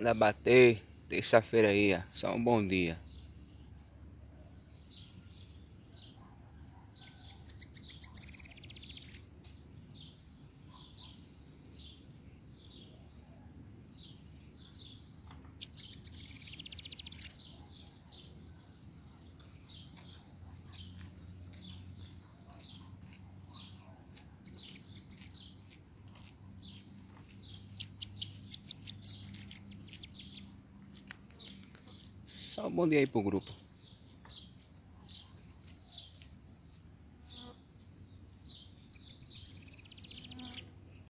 Manda bater. Terça-feira aí, ó. Só um bom dia. Dá um bom dia aí pro grupo.